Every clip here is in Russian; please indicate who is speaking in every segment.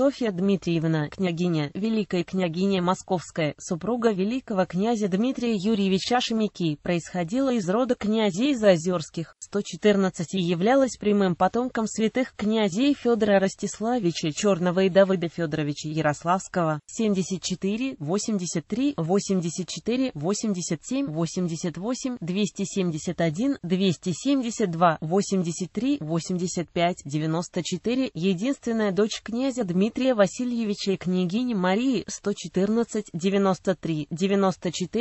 Speaker 1: Софья Дмитриевна, княгиня, великая княгиня Московская, супруга великого князя Дмитрия Юрьевича Шемяки, происходила из рода князей Зазерских. 114 и являлась прямым потомком святых князей Федора Ростиславича Черного и Давыда Федоровича Ярославского, 74, 83, 84, 87, 88, 271, 272, 83, 85, 94, единственная дочь князя Дмитрия Дмитрия Васильевича и княгини Марии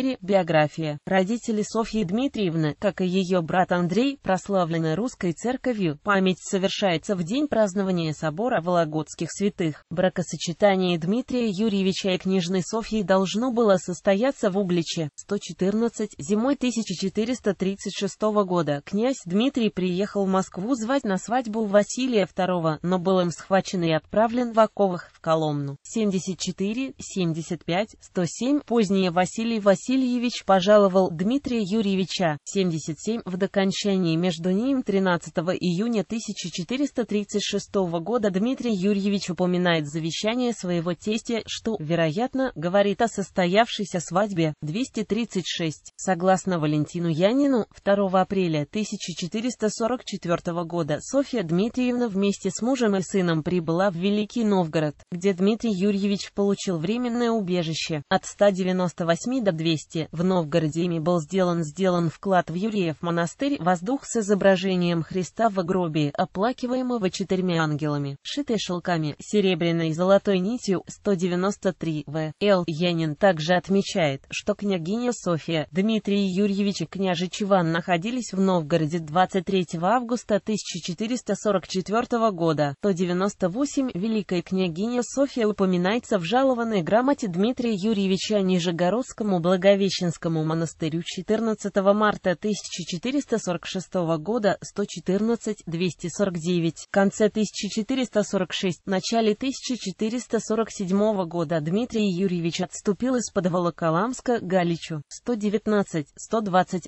Speaker 1: 114-93-94 «Биография». Родители Софьи Дмитриевны, как и ее брат Андрей, прославлены русской церковью. Память совершается в день празднования собора Вологодских святых. Бракосочетание Дмитрия Юрьевича и княжны Софьи должно было состояться в Угличе. 114 зимой 1436 года князь Дмитрий приехал в Москву звать на свадьбу Василия II, но был им схвачен и отправлен в Табаковых в Коломну. 74, 75, 107. Позднее Василий Васильевич пожаловал Дмитрия Юрьевича. 77 в докончании между ним 13 июня 1436 года Дмитрий Юрьевич упоминает завещание своего тестя, что, вероятно, говорит о состоявшейся свадьбе. 236. Согласно Валентину Янину, 2 апреля 1444 года Софья Дмитриевна вместе с мужем и сыном прибыла в Великий Новгород Новгород, где Дмитрий Юрьевич получил временное убежище от 198 до 200. В Новгороде ими был сделан сделан вклад в Юрьев монастырь воздух с изображением Христа в гробе, оплакиваемого четырьмя ангелами, шитой шелками, серебряной и золотой нитью 193 в. Л. Янин также отмечает, что княгиня София, Дмитрий Юрьевич и княже Чиван находились в Новгороде 23 августа 1444 года, 198 Великой княгиня Софья упоминается в жалованной грамоте Дмитрия Юрьевича Нижегородскому Благовещенскому монастырю 14 марта 1446 года 114-249. В конце 1446, начале 1447 года Дмитрий Юрьевич отступил из-под Волоколамска Галичу 119-120,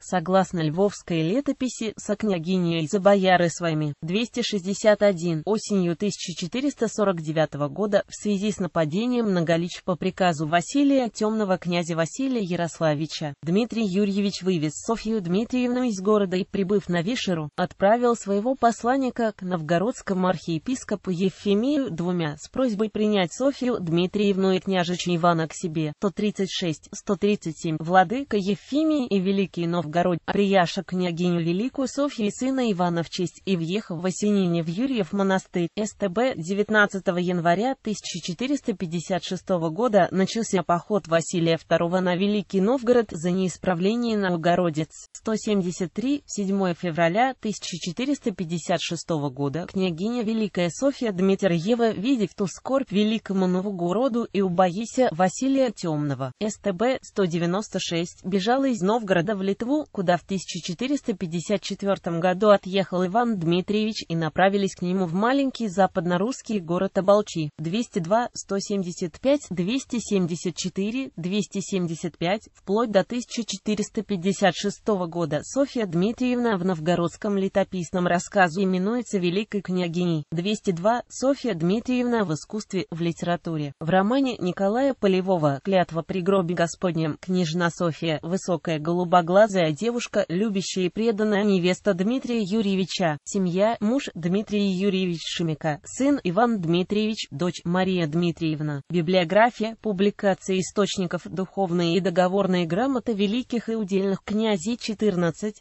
Speaker 1: согласно львовской летописи со княгиней Забояры своими 261 осенью 1449 1945 года в связи с нападением на многолич по приказу Василия Темного князя Василия Ярославича. Дмитрий Юрьевич вывез Софью Дмитриевну из города и, прибыв на Вишеру, отправил своего посланника к новгородскому архиепископу Евфемию двумя с просьбой принять Софью Дмитриевну и княжича Ивана к себе. 136-137 Владыка Евфимий и Великий Новгород прияша княгиню Великую Софью и сына Ивана в честь и въехав в Осенине в Юрьев монастырь. СТБ 19 января января 1456 года начался поход Василия II на Великий Новгород за неисправление новгородец. 173, 7 февраля 1456 года княгиня Великая Софья Дмитриева, видев ту скорбь Великому Новгороду и убоися Василия Темного, СТБ 196, бежала из Новгорода в Литву, куда в 1454 году отъехал Иван Дмитриевич и направились к нему в маленький западно-русский город Оболчан. Волчи, 202, 175, 274, 275, вплоть до 1456 года Софья Дмитриевна в новгородском летописном рассказу именуется Великой княгиней, 202, Софья Дмитриевна в искусстве, в литературе. В романе Николая Полевого «Клятва при гробе Господнем» княжна Софья, высокая голубоглазая девушка, любящая и преданная невеста Дмитрия Юрьевича, семья, муж Дмитрий Юрьевич Шимика, сын Иван Дмитриевич Ильич, дочь Мария Дмитриевна. Библиография, публикации источников, духовные и договорные грамоты великих и удельных князей 14-16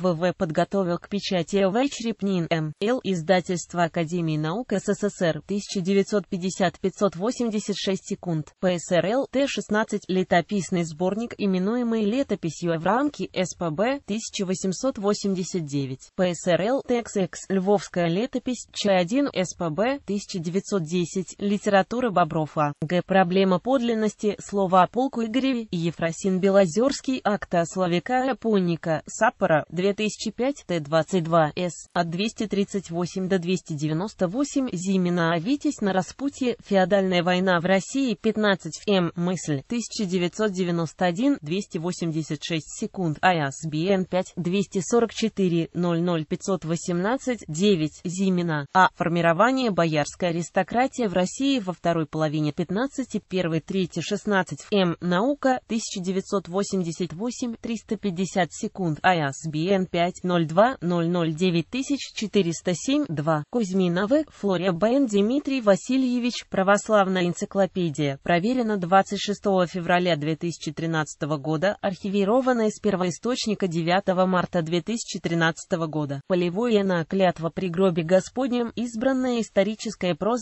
Speaker 1: ВВ подготовил к печати В. Черепнин М. Л. Издательство Академии наук СССР 1950-586 секунд. ПСРЛ Т-16 летописный сборник, именуемый летописью в рамке СПБ 1889. ПСРЛ ТХХ Львовская летопись Ч1 СПБ 1900 510. Литература Боброва. Г. Проблема подлинности. Слова о полку Игореве. Ефросин Белозерский. Акта Славика Апонника. Сапора 2005. Т-22. С. От 238 до 298. Зимина. Витязь на распутье. Феодальная война в России. 15. М. Мысль. 1991. 286 секунд. ISBN 5. 244. 00. 518. 9. Зимина. А. Формирование боярской аристократии Аристократия в России во второй половине 15, 1, 3, 16 М. Наука, 1988, 350 секунд. ISBN 5 02 009 407 2 Кузьмина В. Флория Бен Дмитрий Васильевич. Православная энциклопедия. Проверено 26 февраля 2013 года. Архивировано из первоисточника 9 марта 2013 года. Полевое на клятва при гробе Господнем. Избранная историческая проза